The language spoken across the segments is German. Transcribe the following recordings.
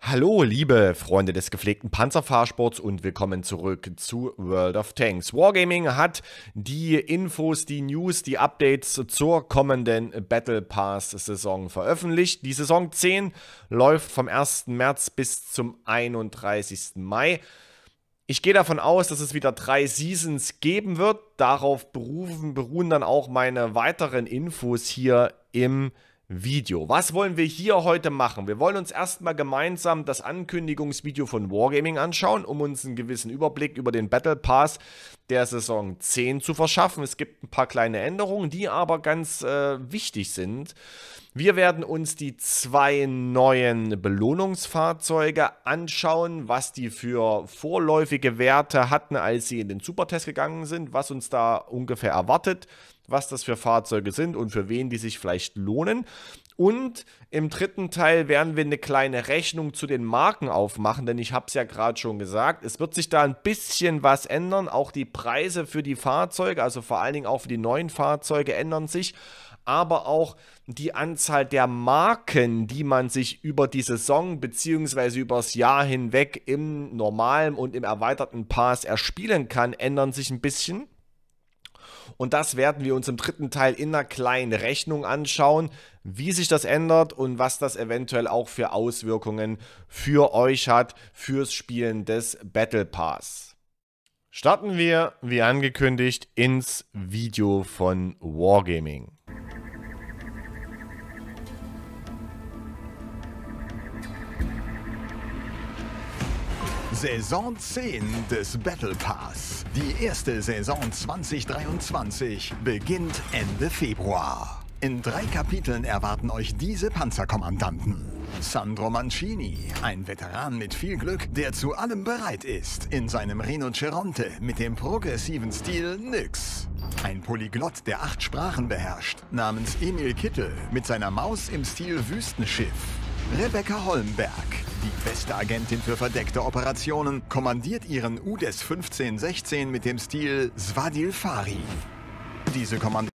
Hallo, liebe Freunde des gepflegten Panzerfahrsports und willkommen zurück zu World of Tanks. Wargaming hat die Infos, die News, die Updates zur kommenden Battle Pass Saison veröffentlicht. Die Saison 10 läuft vom 1. März bis zum 31. Mai. Ich gehe davon aus, dass es wieder drei Seasons geben wird. Darauf berufen, beruhen dann auch meine weiteren Infos hier im Video Video. Was wollen wir hier heute machen? Wir wollen uns erstmal gemeinsam das Ankündigungsvideo von Wargaming anschauen, um uns einen gewissen Überblick über den Battle Pass der Saison 10 zu verschaffen. Es gibt ein paar kleine Änderungen, die aber ganz äh, wichtig sind. Wir werden uns die zwei neuen Belohnungsfahrzeuge anschauen, was die für vorläufige Werte hatten, als sie in den Supertest gegangen sind, was uns da ungefähr erwartet was das für Fahrzeuge sind und für wen die sich vielleicht lohnen. Und im dritten Teil werden wir eine kleine Rechnung zu den Marken aufmachen, denn ich habe es ja gerade schon gesagt, es wird sich da ein bisschen was ändern. Auch die Preise für die Fahrzeuge, also vor allen Dingen auch für die neuen Fahrzeuge, ändern sich aber auch die Anzahl der Marken, die man sich über die Saison bzw. über das Jahr hinweg im normalen und im erweiterten Pass erspielen kann, ändern sich ein bisschen. Und das werden wir uns im dritten Teil in einer kleinen Rechnung anschauen, wie sich das ändert und was das eventuell auch für Auswirkungen für euch hat fürs Spielen des Battle Pass. Starten wir, wie angekündigt, ins Video von Wargaming. Saison 10 des Battle Pass. Die erste Saison 2023 beginnt Ende Februar. In drei Kapiteln erwarten euch diese Panzerkommandanten. Sandro Mancini, ein Veteran mit viel Glück, der zu allem bereit ist, in seinem Rinoceronte mit dem progressiven Stil Nyx. Ein Polyglott, der acht Sprachen beherrscht, namens Emil Kittel, mit seiner Maus im Stil Wüstenschiff. Rebecca Holmberg, die beste Agentin für verdeckte Operationen, kommandiert ihren UDES 1516 mit dem Stil Svadil Fari. Diese Kommand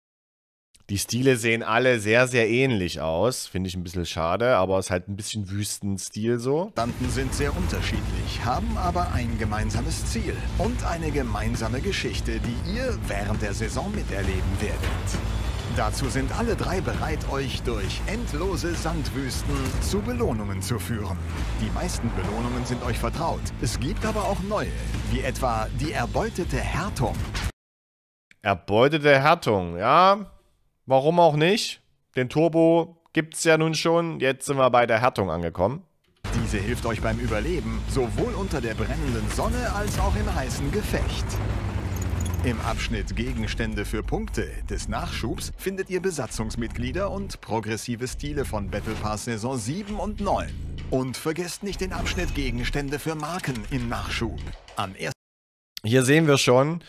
die Stile sehen alle sehr, sehr ähnlich aus. Finde ich ein bisschen schade, aber es ist halt ein bisschen Wüstenstil so. Banden sind sehr unterschiedlich, haben aber ein gemeinsames Ziel und eine gemeinsame Geschichte, die ihr während der Saison miterleben werdet. Dazu sind alle drei bereit, euch durch endlose Sandwüsten zu Belohnungen zu führen. Die meisten Belohnungen sind euch vertraut. Es gibt aber auch neue, wie etwa die erbeutete Härtung. Erbeutete Härtung, ja. Warum auch nicht? Den Turbo gibt's ja nun schon. Jetzt sind wir bei der Härtung angekommen. Diese hilft euch beim Überleben, sowohl unter der brennenden Sonne als auch im heißen Gefecht. Im Abschnitt Gegenstände für Punkte des Nachschubs findet ihr Besatzungsmitglieder und progressive Stile von Battle Pass Saison 7 und 9. Und vergesst nicht den Abschnitt Gegenstände für Marken im Nachschub. Am Hier sehen wir schon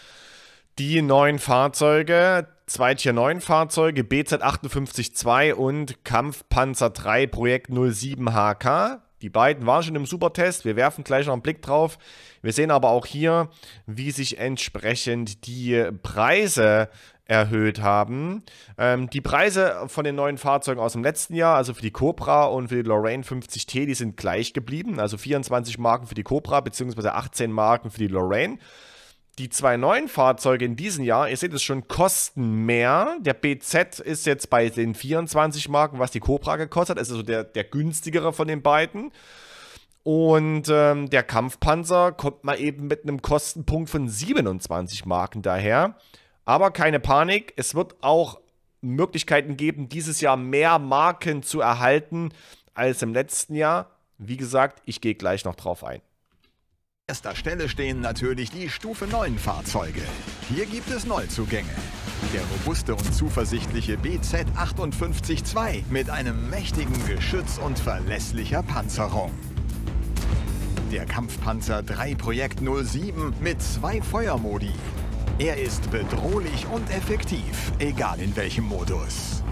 die neuen Fahrzeuge, Zweitier 9 Fahrzeuge, BZ 58-2 und Kampfpanzer 3 Projekt 07 HK. Die beiden waren schon im Supertest. Wir werfen gleich noch einen Blick drauf. Wir sehen aber auch hier, wie sich entsprechend die Preise erhöht haben. Ähm, die Preise von den neuen Fahrzeugen aus dem letzten Jahr, also für die Cobra und für die Lorraine 50T, die sind gleich geblieben. Also 24 Marken für die Cobra bzw. 18 Marken für die Lorraine. Die zwei neuen Fahrzeuge in diesem Jahr, ihr seht es schon, kosten mehr. Der BZ ist jetzt bei den 24 Marken, was die Cobra gekostet hat, ist also der, der günstigere von den beiden. Und ähm, der Kampfpanzer kommt mal eben mit einem Kostenpunkt von 27 Marken daher. Aber keine Panik, es wird auch Möglichkeiten geben, dieses Jahr mehr Marken zu erhalten als im letzten Jahr. Wie gesagt, ich gehe gleich noch drauf ein erster Stelle stehen natürlich die Stufe 9 Fahrzeuge. Hier gibt es Neuzugänge. Der robuste und zuversichtliche BZ-58-2 mit einem mächtigen Geschütz und verlässlicher Panzerung. Der Kampfpanzer 3 Projekt 07 mit zwei Feuermodi. Er ist bedrohlich und effektiv, egal in welchem Modus.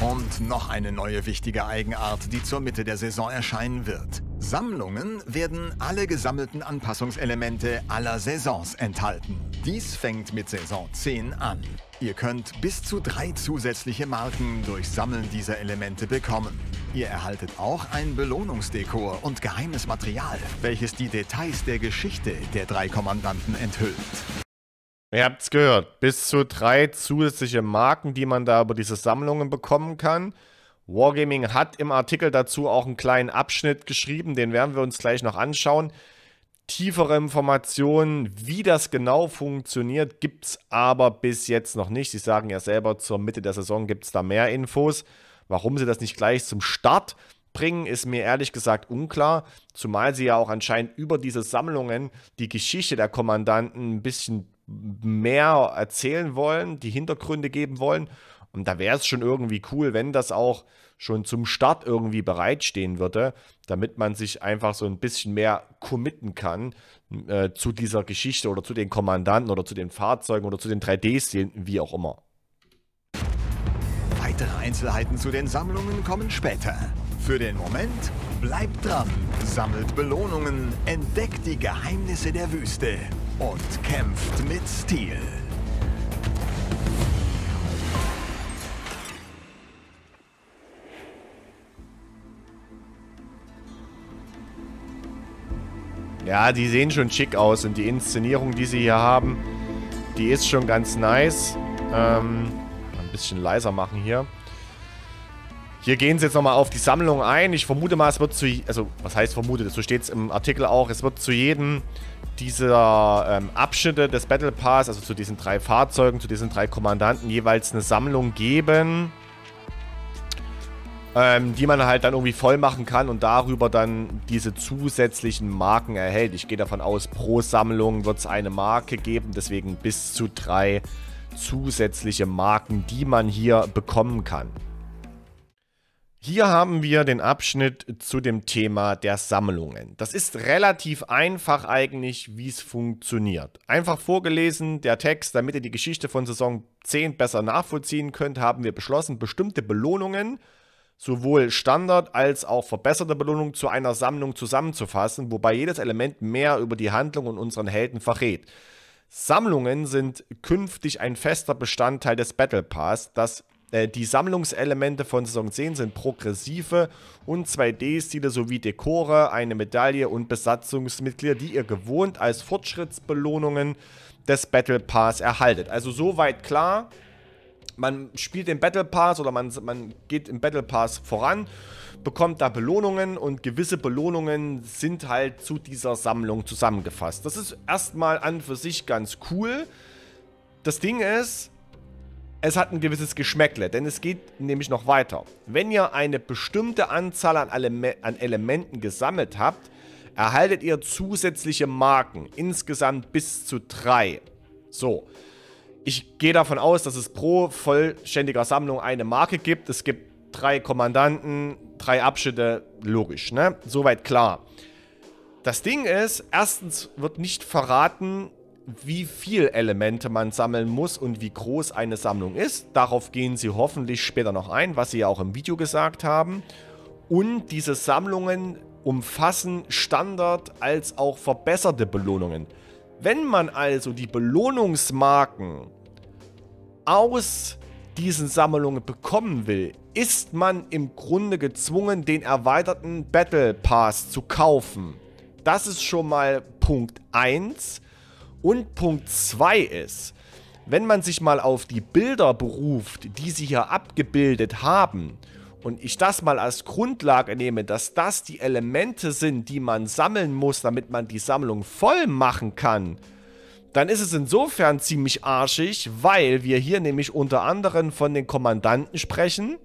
Und noch eine neue wichtige Eigenart, die zur Mitte der Saison erscheinen wird. Sammlungen werden alle gesammelten Anpassungselemente aller Saisons enthalten. Dies fängt mit Saison 10 an. Ihr könnt bis zu drei zusätzliche Marken durch Sammeln dieser Elemente bekommen. Ihr erhaltet auch ein Belohnungsdekor und geheimes Material, welches die Details der Geschichte der drei Kommandanten enthüllt. Ihr habt's gehört. Bis zu drei zusätzliche Marken, die man da über diese Sammlungen bekommen kann. Wargaming hat im Artikel dazu auch einen kleinen Abschnitt geschrieben, den werden wir uns gleich noch anschauen. Tiefere Informationen, wie das genau funktioniert, gibt es aber bis jetzt noch nicht. Sie sagen ja selber, zur Mitte der Saison gibt es da mehr Infos. Warum sie das nicht gleich zum Start bringen, ist mir ehrlich gesagt unklar. Zumal sie ja auch anscheinend über diese Sammlungen die Geschichte der Kommandanten ein bisschen mehr erzählen wollen, die Hintergründe geben wollen. Und da wäre es schon irgendwie cool, wenn das auch schon zum Start irgendwie bereitstehen würde, damit man sich einfach so ein bisschen mehr committen kann äh, zu dieser Geschichte oder zu den Kommandanten oder zu den Fahrzeugen oder zu den 3D-Szenen, wie auch immer. Weitere Einzelheiten zu den Sammlungen kommen später. Für den Moment bleibt dran, sammelt Belohnungen, entdeckt die Geheimnisse der Wüste und kämpft mit Stil. Ja, die sehen schon schick aus und die Inszenierung, die sie hier haben, die ist schon ganz nice. Ähm, ein bisschen leiser machen hier. Hier gehen sie jetzt nochmal auf die Sammlung ein. Ich vermute mal, es wird zu... Also, was heißt vermute? So steht es im Artikel auch. Es wird zu jedem dieser ähm, Abschnitte des Battle Pass, also zu diesen drei Fahrzeugen, zu diesen drei Kommandanten, jeweils eine Sammlung geben ähm, die man halt dann irgendwie voll machen kann und darüber dann diese zusätzlichen Marken erhält. Ich gehe davon aus, pro Sammlung wird es eine Marke geben, deswegen bis zu drei zusätzliche Marken, die man hier bekommen kann. Hier haben wir den Abschnitt zu dem Thema der Sammlungen. Das ist relativ einfach eigentlich, wie es funktioniert. Einfach vorgelesen, der Text, damit ihr die Geschichte von Saison 10 besser nachvollziehen könnt, haben wir beschlossen, bestimmte Belohnungen, sowohl Standard als auch verbesserte Belohnung zu einer Sammlung zusammenzufassen, wobei jedes Element mehr über die Handlung und unseren Helden verrät. Sammlungen sind künftig ein fester Bestandteil des Battle Pass, das äh, die Sammlungselemente von Saison 10 sind progressive und 2D-Stile sowie Dekore, eine Medaille und Besatzungsmitglieder, die ihr gewohnt als Fortschrittsbelohnungen des Battle Pass erhaltet. Also soweit klar, man spielt den Battle Pass oder man, man geht im Battle Pass voran, bekommt da Belohnungen und gewisse Belohnungen sind halt zu dieser Sammlung zusammengefasst. Das ist erstmal an für sich ganz cool. Das Ding ist, es hat ein gewisses Geschmäckle, denn es geht nämlich noch weiter. Wenn ihr eine bestimmte Anzahl an, Ele an Elementen gesammelt habt, erhaltet ihr zusätzliche Marken, insgesamt bis zu drei. So, ich gehe davon aus, dass es pro vollständiger Sammlung eine Marke gibt. Es gibt drei Kommandanten, drei Abschnitte, logisch, ne? Soweit klar. Das Ding ist, erstens wird nicht verraten, wie viel Elemente man sammeln muss und wie groß eine Sammlung ist. Darauf gehen sie hoffentlich später noch ein, was sie ja auch im Video gesagt haben. Und diese Sammlungen umfassen Standard als auch verbesserte Belohnungen. Wenn man also die Belohnungsmarken aus diesen Sammlungen bekommen will, ist man im Grunde gezwungen, den erweiterten Battle Pass zu kaufen. Das ist schon mal Punkt 1. Und Punkt 2 ist, wenn man sich mal auf die Bilder beruft, die sie hier abgebildet haben und ich das mal als Grundlage nehme, dass das die Elemente sind, die man sammeln muss, damit man die Sammlung voll machen kann, dann ist es insofern ziemlich arschig, weil wir hier nämlich unter anderem von den Kommandanten sprechen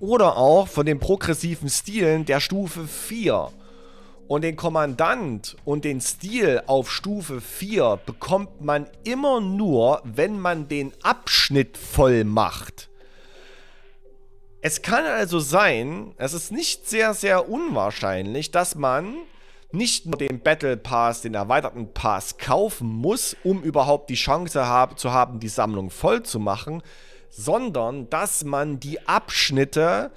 oder auch von den progressiven Stilen der Stufe 4. Und den Kommandant und den Stil auf Stufe 4 bekommt man immer nur, wenn man den Abschnitt voll macht. Es kann also sein, es ist nicht sehr, sehr unwahrscheinlich, dass man nicht nur den Battle Pass, den erweiterten Pass kaufen muss, um überhaupt die Chance hab, zu haben, die Sammlung voll zu machen, sondern dass man die Abschnitte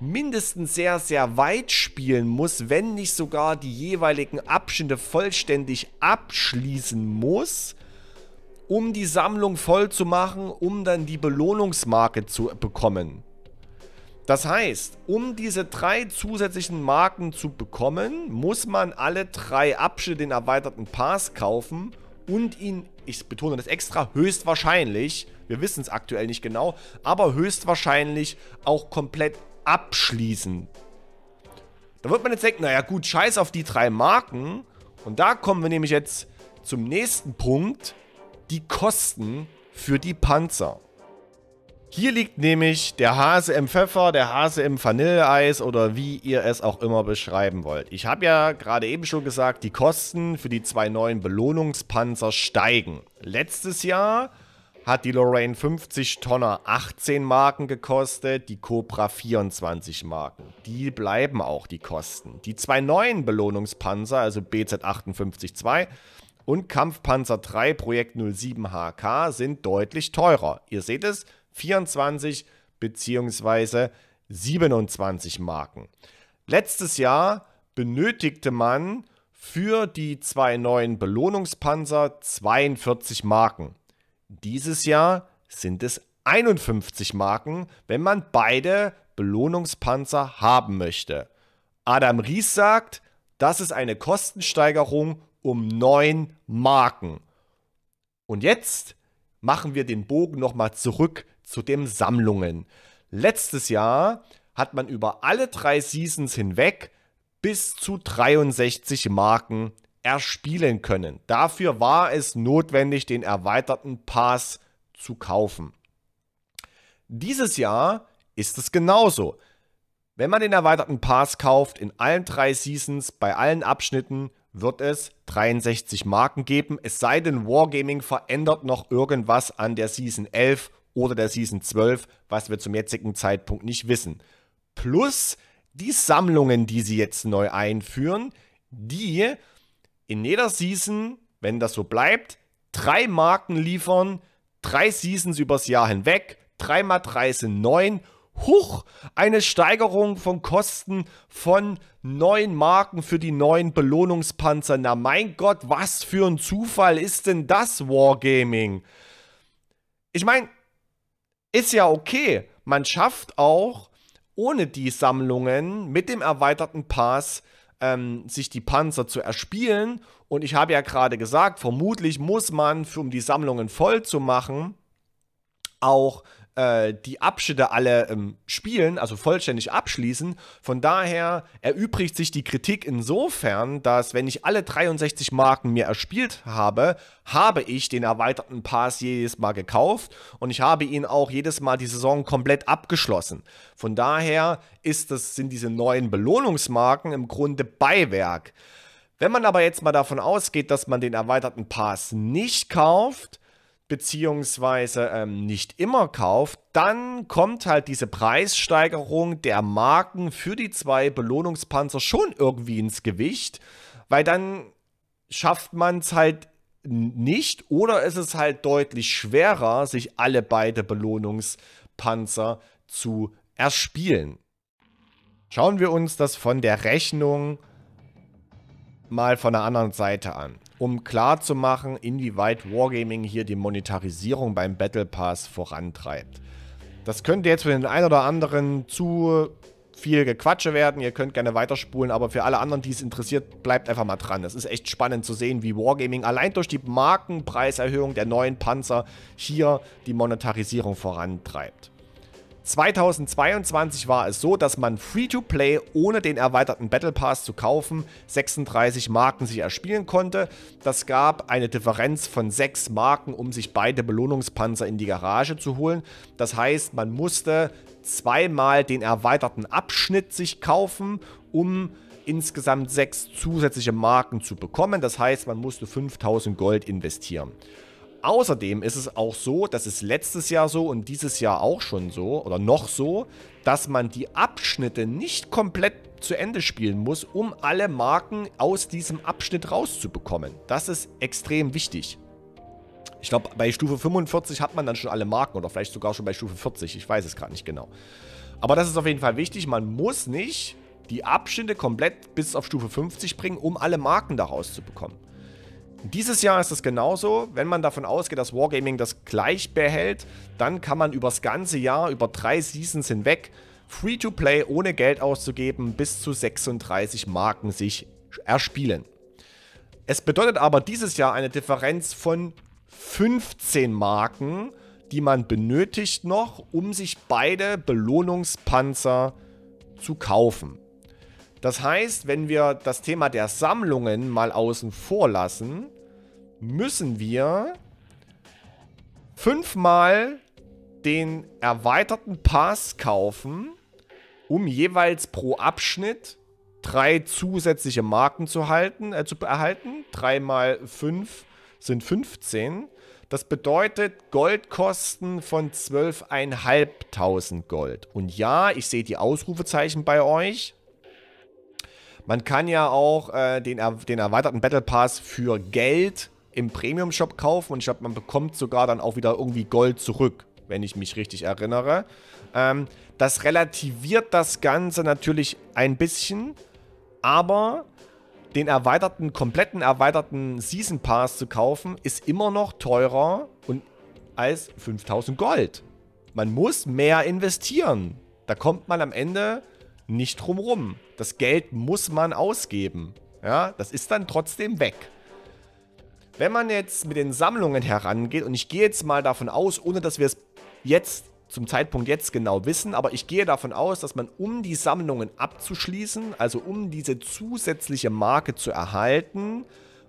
mindestens sehr, sehr weit spielen muss, wenn nicht sogar die jeweiligen Abschnitte vollständig abschließen muss, um die Sammlung voll zu machen, um dann die Belohnungsmarke zu bekommen. Das heißt, um diese drei zusätzlichen Marken zu bekommen, muss man alle drei Abschnitte den erweiterten Pass kaufen und ihn, ich betone das extra, höchstwahrscheinlich, wir wissen es aktuell nicht genau, aber höchstwahrscheinlich auch komplett abschließen. Da wird man jetzt denken, naja gut, scheiß auf die drei Marken. Und da kommen wir nämlich jetzt zum nächsten Punkt, die Kosten für die Panzer. Hier liegt nämlich der Hase im Pfeffer, der Hase im Vanilleeis oder wie ihr es auch immer beschreiben wollt. Ich habe ja gerade eben schon gesagt, die Kosten für die zwei neuen Belohnungspanzer steigen. Letztes Jahr hat die Lorraine 50 Tonner 18 Marken gekostet, die Cobra 24 Marken. Die bleiben auch die Kosten. Die zwei neuen Belohnungspanzer, also BZ58-2 und Kampfpanzer 3 Projekt 07 HK, sind deutlich teurer. Ihr seht es, 24 bzw. 27 Marken. Letztes Jahr benötigte man für die zwei neuen Belohnungspanzer 42 Marken. Dieses Jahr sind es 51 Marken, wenn man beide Belohnungspanzer haben möchte. Adam Ries sagt, das ist eine Kostensteigerung um 9 Marken. Und jetzt machen wir den Bogen nochmal zurück zu den Sammlungen. Letztes Jahr hat man über alle drei Seasons hinweg bis zu 63 Marken erspielen können. Dafür war es notwendig, den erweiterten Pass zu kaufen. Dieses Jahr ist es genauso. Wenn man den erweiterten Pass kauft, in allen drei Seasons, bei allen Abschnitten, wird es 63 Marken geben, es sei denn, Wargaming verändert noch irgendwas an der Season 11 oder der Season 12, was wir zum jetzigen Zeitpunkt nicht wissen. Plus die Sammlungen, die sie jetzt neu einführen, die in jeder Season, wenn das so bleibt, drei Marken liefern, drei Seasons übers Jahr hinweg, 3x3 sind neun. Huch, eine Steigerung von Kosten von neun Marken für die neuen Belohnungspanzer. Na mein Gott, was für ein Zufall ist denn das Wargaming? Ich meine, ist ja okay. Man schafft auch ohne die Sammlungen mit dem erweiterten Pass ähm, sich die Panzer zu erspielen. Und ich habe ja gerade gesagt, vermutlich muss man, um die Sammlungen voll zu machen, auch äh, die Abschnitte alle ähm, spielen, also vollständig abschließen. Von daher erübrigt sich die Kritik insofern, dass wenn ich alle 63 Marken mir erspielt habe, habe ich den erweiterten Pass jedes Mal gekauft und ich habe ihn auch jedes Mal die Saison komplett abgeschlossen. Von daher ist das, sind diese neuen Belohnungsmarken im Grunde Beiwerk. Wenn man aber jetzt mal davon ausgeht, dass man den erweiterten Pass nicht kauft, beziehungsweise ähm, nicht immer kauft, dann kommt halt diese Preissteigerung der Marken für die zwei Belohnungspanzer schon irgendwie ins Gewicht, weil dann schafft man es halt nicht oder ist es halt deutlich schwerer, sich alle beide Belohnungspanzer zu erspielen. Schauen wir uns das von der Rechnung mal von der anderen Seite an um klarzumachen, inwieweit Wargaming hier die Monetarisierung beim Battle Pass vorantreibt. Das könnte jetzt für den einen oder anderen zu viel Gequatsche werden. Ihr könnt gerne weiterspulen, aber für alle anderen, die es interessiert, bleibt einfach mal dran. Es ist echt spannend zu sehen, wie Wargaming allein durch die Markenpreiserhöhung der neuen Panzer hier die Monetarisierung vorantreibt. 2022 war es so, dass man Free-to-Play ohne den erweiterten Battle Pass zu kaufen 36 Marken sich erspielen konnte. Das gab eine Differenz von 6 Marken, um sich beide Belohnungspanzer in die Garage zu holen. Das heißt, man musste zweimal den erweiterten Abschnitt sich kaufen, um insgesamt 6 zusätzliche Marken zu bekommen. Das heißt, man musste 5000 Gold investieren. Außerdem ist es auch so, dass es letztes Jahr so und dieses Jahr auch schon so oder noch so, dass man die Abschnitte nicht komplett zu Ende spielen muss, um alle Marken aus diesem Abschnitt rauszubekommen. Das ist extrem wichtig. Ich glaube, bei Stufe 45 hat man dann schon alle Marken oder vielleicht sogar schon bei Stufe 40. Ich weiß es gerade nicht genau. Aber das ist auf jeden Fall wichtig. Man muss nicht die Abschnitte komplett bis auf Stufe 50 bringen, um alle Marken daraus zu bekommen. Dieses Jahr ist es genauso. Wenn man davon ausgeht, dass Wargaming das gleich behält, dann kann man übers ganze Jahr, über drei Seasons hinweg, Free-to-Play ohne Geld auszugeben, bis zu 36 Marken sich erspielen. Es bedeutet aber dieses Jahr eine Differenz von 15 Marken, die man benötigt noch, um sich beide Belohnungspanzer zu kaufen. Das heißt, wenn wir das Thema der Sammlungen mal außen vor lassen, müssen wir fünfmal den erweiterten Pass kaufen, um jeweils pro Abschnitt drei zusätzliche Marken zu, halten, äh, zu erhalten. Drei mal fünf sind 15. Das bedeutet Goldkosten von 12.500 Gold. Und ja, ich sehe die Ausrufezeichen bei euch. Man kann ja auch äh, den, den erweiterten Battle Pass für Geld im Premium-Shop kaufen und ich glaube, man bekommt sogar dann auch wieder irgendwie Gold zurück, wenn ich mich richtig erinnere. Ähm, das relativiert das Ganze natürlich ein bisschen, aber den erweiterten, kompletten erweiterten Season Pass zu kaufen, ist immer noch teurer und als 5000 Gold. Man muss mehr investieren. Da kommt man am Ende nicht drum rum. Das Geld muss man ausgeben. Ja, das ist dann trotzdem weg. Wenn man jetzt mit den Sammlungen herangeht, und ich gehe jetzt mal davon aus, ohne dass wir es jetzt zum Zeitpunkt jetzt genau wissen, aber ich gehe davon aus, dass man, um die Sammlungen abzuschließen, also um diese zusätzliche Marke zu erhalten,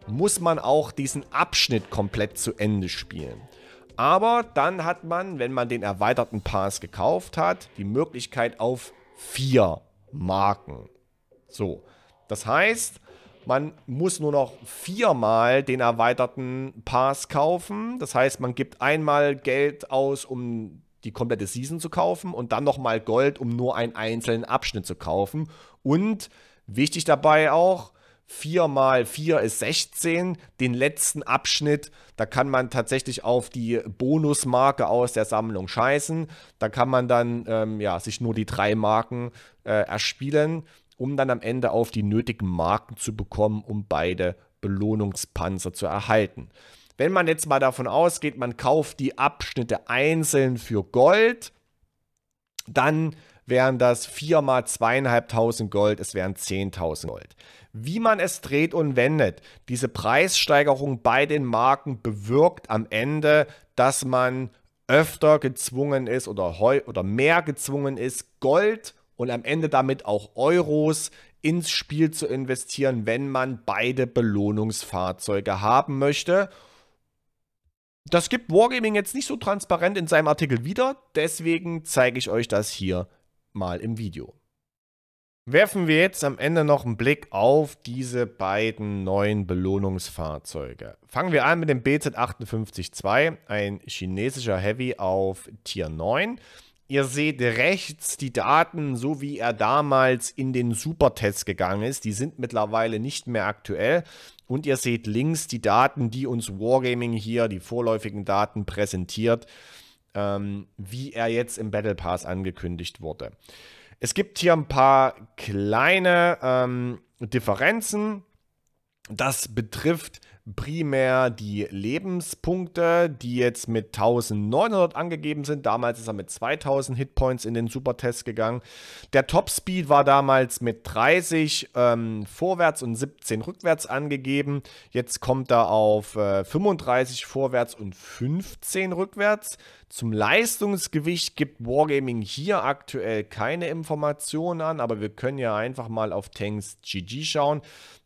muss man auch diesen Abschnitt komplett zu Ende spielen. Aber dann hat man, wenn man den erweiterten Pass gekauft hat, die Möglichkeit auf vier Marken. So, das heißt, man muss nur noch viermal den erweiterten Pass kaufen. Das heißt, man gibt einmal Geld aus, um die komplette Season zu kaufen und dann nochmal Gold, um nur einen einzelnen Abschnitt zu kaufen. Und wichtig dabei auch, viermal vier ist 16. Den letzten Abschnitt, da kann man tatsächlich auf die Bonusmarke aus der Sammlung scheißen. Da kann man dann ähm, ja, sich nur die drei Marken äh, erspielen um dann am Ende auf die nötigen Marken zu bekommen, um beide Belohnungspanzer zu erhalten. Wenn man jetzt mal davon ausgeht, man kauft die Abschnitte einzeln für Gold, dann wären das 4 mal 2.500 Gold, es wären 10.000 Gold. Wie man es dreht und wendet, diese Preissteigerung bei den Marken bewirkt am Ende, dass man öfter gezwungen ist oder, oder mehr gezwungen ist, Gold und am Ende damit auch Euros ins Spiel zu investieren, wenn man beide Belohnungsfahrzeuge haben möchte. Das gibt Wargaming jetzt nicht so transparent in seinem Artikel wieder, deswegen zeige ich euch das hier mal im Video. Werfen wir jetzt am Ende noch einen Blick auf diese beiden neuen Belohnungsfahrzeuge. Fangen wir an mit dem BZ-58-2, ein chinesischer Heavy auf Tier 9. Ihr seht rechts die Daten, so wie er damals in den Supertest gegangen ist. Die sind mittlerweile nicht mehr aktuell. Und ihr seht links die Daten, die uns Wargaming hier, die vorläufigen Daten präsentiert, ähm, wie er jetzt im Battle Pass angekündigt wurde. Es gibt hier ein paar kleine ähm, Differenzen. Das betrifft primär die Lebenspunkte, die jetzt mit 1900 angegeben sind. Damals ist er mit 2000 Hitpoints in den Supertest gegangen. Der Topspeed war damals mit 30 ähm, vorwärts und 17 rückwärts angegeben. Jetzt kommt er auf äh, 35 vorwärts und 15 rückwärts. Zum Leistungsgewicht gibt Wargaming hier aktuell keine Informationen an, aber wir können ja einfach mal auf Tanks GG schauen.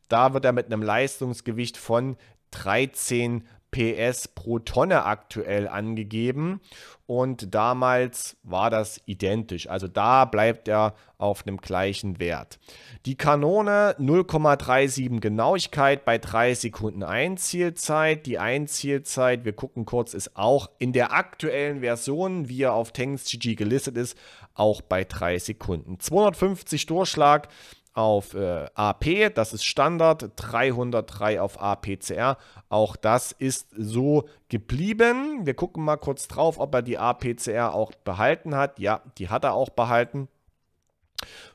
Da wird er mit einem Leistungsgewicht von 13 PS pro Tonne aktuell angegeben und damals war das identisch. Also da bleibt er auf einem gleichen Wert. Die Kanone 0,37 Genauigkeit bei 3 Sekunden Einzielzeit. Die Einzielzeit, wir gucken kurz, ist auch in der aktuellen Version, wie er auf Tanks GG gelistet ist, auch bei 3 Sekunden. 250 Durchschlag auf äh, AP, das ist Standard, 303 auf APCR. Auch das ist so geblieben. Wir gucken mal kurz drauf, ob er die APCR auch behalten hat. Ja, die hat er auch behalten.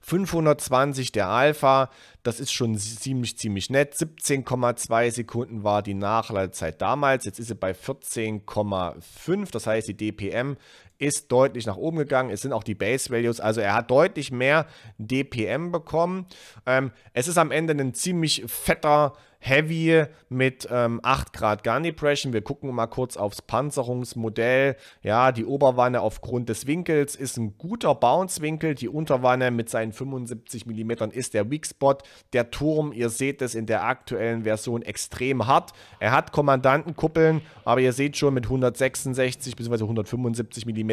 520 der Alpha, das ist schon ziemlich, ziemlich nett. 17,2 Sekunden war die Nachladezeit damals, jetzt ist sie bei 14,5, das heißt die DPM ist deutlich nach oben gegangen. Es sind auch die Base Values, also er hat deutlich mehr DPM bekommen. Ähm, es ist am Ende ein ziemlich fetter Heavy mit ähm, 8 Grad Gun Depression. Wir gucken mal kurz aufs Panzerungsmodell. Ja, die Oberwanne aufgrund des Winkels ist ein guter Bounce-Winkel. Die Unterwanne mit seinen 75 mm ist der Weak Spot. Der Turm, ihr seht es in der aktuellen Version extrem hart. Er hat Kommandantenkuppeln, aber ihr seht schon mit 166 bzw. 175 mm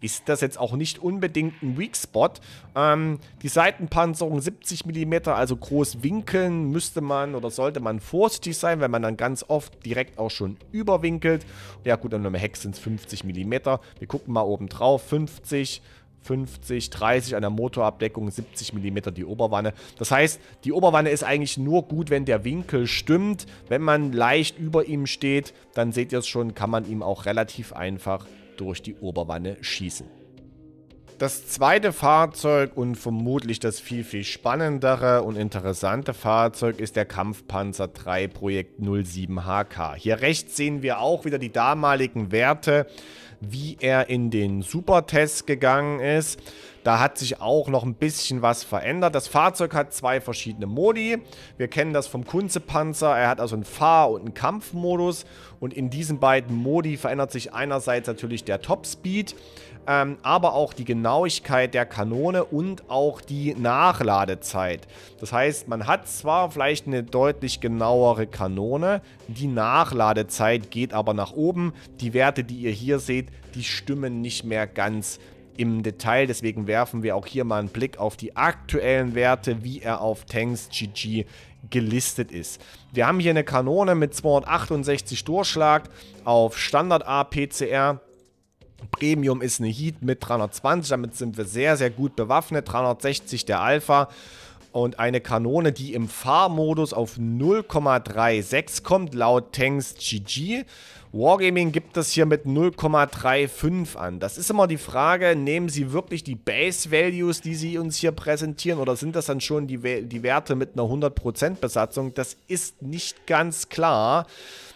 ist das jetzt auch nicht unbedingt ein Weak Spot. Ähm, die Seitenpanzerung 70 mm, also groß winkeln müsste man oder sollte man man vorsichtig sein, wenn man dann ganz oft direkt auch schon überwinkelt. Ja gut, an einem Hex sind es 50 mm. Wir gucken mal oben drauf. 50, 50, 30 an der Motorabdeckung, 70 mm die Oberwanne. Das heißt, die Oberwanne ist eigentlich nur gut, wenn der Winkel stimmt. Wenn man leicht über ihm steht, dann seht ihr es schon, kann man ihm auch relativ einfach durch die Oberwanne schießen. Das zweite Fahrzeug und vermutlich das viel, viel spannendere und interessante Fahrzeug ist der Kampfpanzer 3 Projekt 07 HK. Hier rechts sehen wir auch wieder die damaligen Werte, wie er in den Supertest gegangen ist. Da hat sich auch noch ein bisschen was verändert. Das Fahrzeug hat zwei verschiedene Modi. Wir kennen das vom Kunze-Panzer. Er hat also einen Fahr- und einen Kampfmodus. Und in diesen beiden Modi verändert sich einerseits natürlich der Topspeed, ähm, aber auch die Genauigkeit der Kanone und auch die Nachladezeit. Das heißt, man hat zwar vielleicht eine deutlich genauere Kanone, die Nachladezeit geht aber nach oben. Die Werte, die ihr hier seht, die stimmen nicht mehr ganz im Detail. Deswegen werfen wir auch hier mal einen Blick auf die aktuellen Werte, wie er auf Tanks GG gelistet ist. Wir haben hier eine Kanone mit 268 Durchschlag auf Standard APCR. Premium ist eine Heat mit 320, damit sind wir sehr, sehr gut bewaffnet. 360 der Alpha und eine Kanone, die im Fahrmodus auf 0,36 kommt, laut Tanks GG. Wargaming gibt das hier mit 0,35 an. Das ist immer die Frage, nehmen sie wirklich die Base-Values, die sie uns hier präsentieren, oder sind das dann schon die, die Werte mit einer 100% Besatzung? Das ist nicht ganz klar.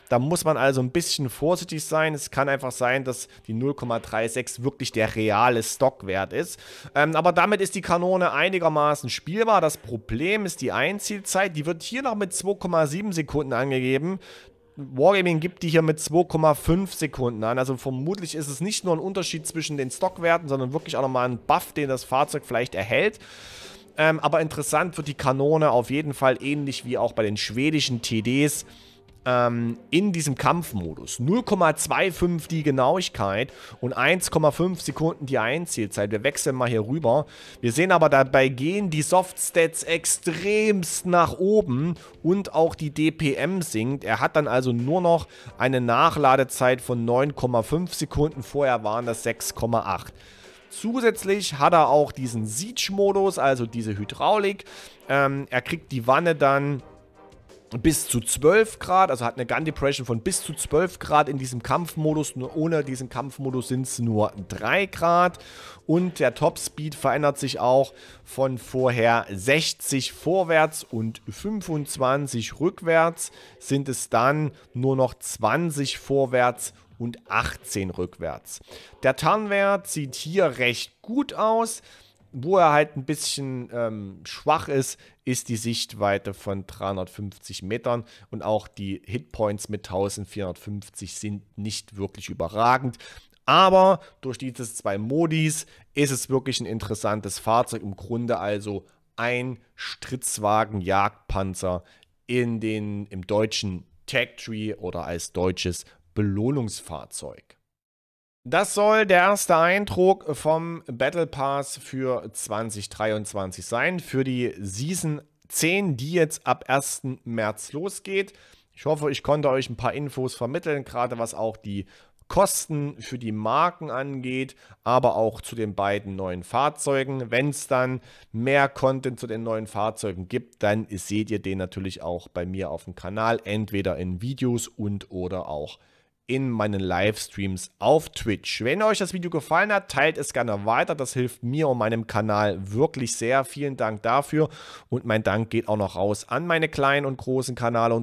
Da muss man also ein bisschen vorsichtig sein. Es kann einfach sein, dass die 0,36 wirklich der reale Stockwert ist. Ähm, aber damit ist die Kanone einigermaßen spielbar. Das Problem ist die Einzielzeit. Die wird hier noch mit 2,7 Sekunden angegeben. Wargaming gibt die hier mit 2,5 Sekunden an. Also vermutlich ist es nicht nur ein Unterschied zwischen den Stockwerten, sondern wirklich auch nochmal ein Buff, den das Fahrzeug vielleicht erhält. Ähm, aber interessant wird die Kanone auf jeden Fall ähnlich wie auch bei den schwedischen TDs ähm, in diesem Kampfmodus 0,25 die Genauigkeit und 1,5 Sekunden die Einzielzeit. Wir wechseln mal hier rüber. Wir sehen aber, dabei gehen die Softstats extremst nach oben und auch die DPM sinkt. Er hat dann also nur noch eine Nachladezeit von 9,5 Sekunden. Vorher waren das 6,8. Zusätzlich hat er auch diesen Siege-Modus, also diese Hydraulik. Ähm, er kriegt die Wanne dann bis zu 12 Grad, also hat eine Gun Depression von bis zu 12 Grad in diesem Kampfmodus. Nur ohne diesen Kampfmodus sind es nur 3 Grad. Und der Top Speed verändert sich auch von vorher 60 vorwärts und 25 rückwärts. Sind es dann nur noch 20 vorwärts und 18 rückwärts. Der Tarnwert sieht hier recht gut aus wo er halt ein bisschen ähm, schwach ist, ist die Sichtweite von 350 Metern und auch die Hitpoints mit 1450 sind nicht wirklich überragend. Aber durch diese zwei Modis ist es wirklich ein interessantes Fahrzeug. Im Grunde also ein Stritzwagen-Jagdpanzer im deutschen Tag Tree oder als deutsches Belohnungsfahrzeug. Das soll der erste Eindruck vom Battle Pass für 2023 sein, für die Season 10, die jetzt ab 1. März losgeht. Ich hoffe, ich konnte euch ein paar Infos vermitteln, gerade was auch die Kosten für die Marken angeht, aber auch zu den beiden neuen Fahrzeugen. Wenn es dann mehr Content zu den neuen Fahrzeugen gibt, dann seht ihr den natürlich auch bei mir auf dem Kanal, entweder in Videos und oder auch in in meinen Livestreams auf Twitch. Wenn euch das Video gefallen hat, teilt es gerne weiter. Das hilft mir und meinem Kanal wirklich sehr. Vielen Dank dafür. Und mein Dank geht auch noch raus an meine kleinen und großen Kanalunterstützer,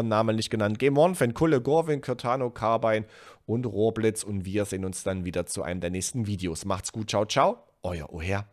unterstützer namentlich genannt Game One, Kulle, Gorwin, Kirtano, Carbine und Rohrblitz. Und wir sehen uns dann wieder zu einem der nächsten Videos. Macht's gut, ciao, ciao. Euer Oher.